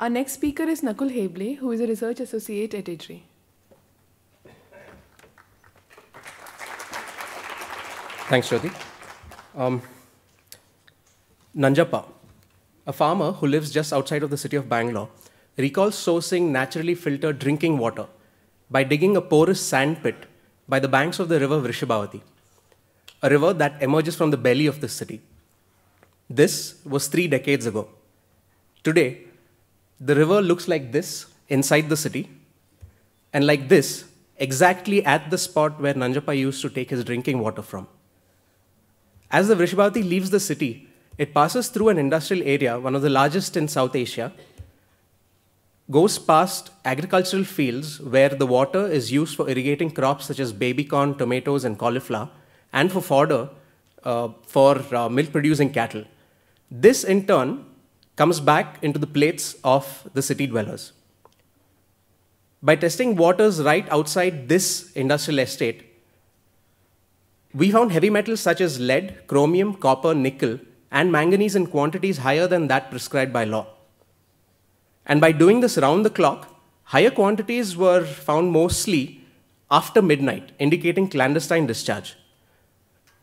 Our next speaker is Nakul Heble, who is a research associate at IDRI. Thanks, Jyoti. Um, Nanjappa, a farmer who lives just outside of the city of Bangalore, recalls sourcing naturally filtered drinking water by digging a porous sand pit by the banks of the river Vrishabhavati, a river that emerges from the belly of the city. This was three decades ago. Today, the river looks like this inside the city, and like this, exactly at the spot where Nanjappa used to take his drinking water from. As the Vrishabhavati leaves the city, it passes through an industrial area, one of the largest in South Asia, goes past agricultural fields where the water is used for irrigating crops such as baby corn, tomatoes, and cauliflower, and for fodder uh, for uh, milk producing cattle. This, in turn, comes back into the plates of the city dwellers. By testing waters right outside this industrial estate, we found heavy metals such as lead, chromium, copper, nickel, and manganese in quantities higher than that prescribed by law. And by doing this round the clock, higher quantities were found mostly after midnight, indicating clandestine discharge.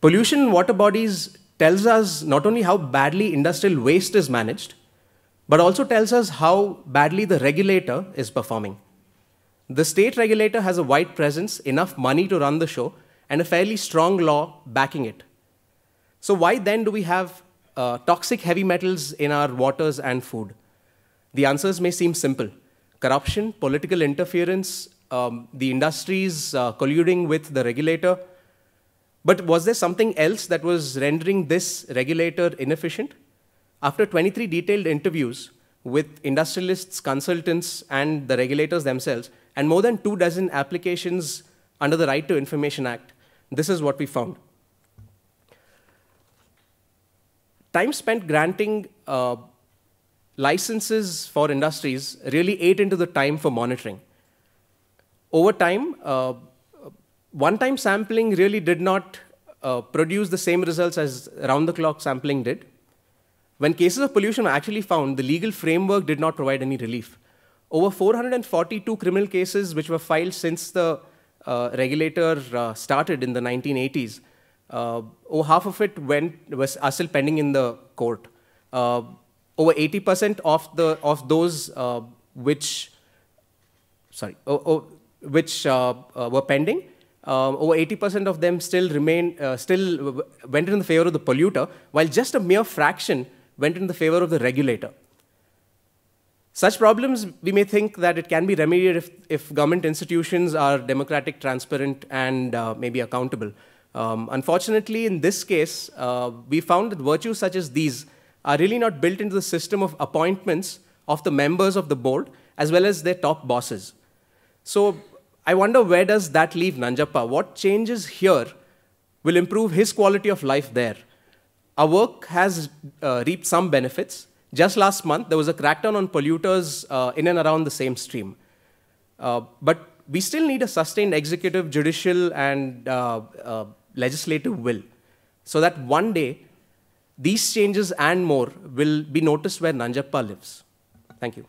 Pollution in water bodies tells us not only how badly industrial waste is managed, but also tells us how badly the regulator is performing. The state regulator has a wide presence, enough money to run the show, and a fairly strong law backing it. So, why then do we have uh, toxic heavy metals in our waters and food? The answers may seem simple corruption, political interference, um, the industries uh, colluding with the regulator. But was there something else that was rendering this regulator inefficient? After 23 detailed interviews with industrialists, consultants, and the regulators themselves, and more than two dozen applications under the Right to Information Act, this is what we found. Time spent granting uh, licenses for industries really ate into the time for monitoring. Over time, uh, one-time sampling really did not uh, produce the same results as round-the-clock sampling did. When cases of pollution were actually found, the legal framework did not provide any relief. Over 442 criminal cases which were filed since the uh, regulator uh, started in the 1980s, uh, over half of it went, was, are still pending in the court. Uh, over 80% of, the, of those uh, which, sorry, oh, oh, which uh, were pending, um, over 80% of them still remain, uh, still went in the favor of the polluter, while just a mere fraction went in the favor of the regulator. Such problems, we may think that it can be remedied if, if government institutions are democratic, transparent, and uh, maybe accountable. Um, unfortunately, in this case, uh, we found that virtues such as these are really not built into the system of appointments of the members of the board as well as their top bosses. So I wonder where does that leave Nanjappa? What changes here will improve his quality of life there? Our work has uh, reaped some benefits. Just last month, there was a crackdown on polluters uh, in and around the same stream. Uh, but we still need a sustained executive, judicial, and uh, uh, legislative will so that one day these changes and more will be noticed where Nanjappa lives. Thank you.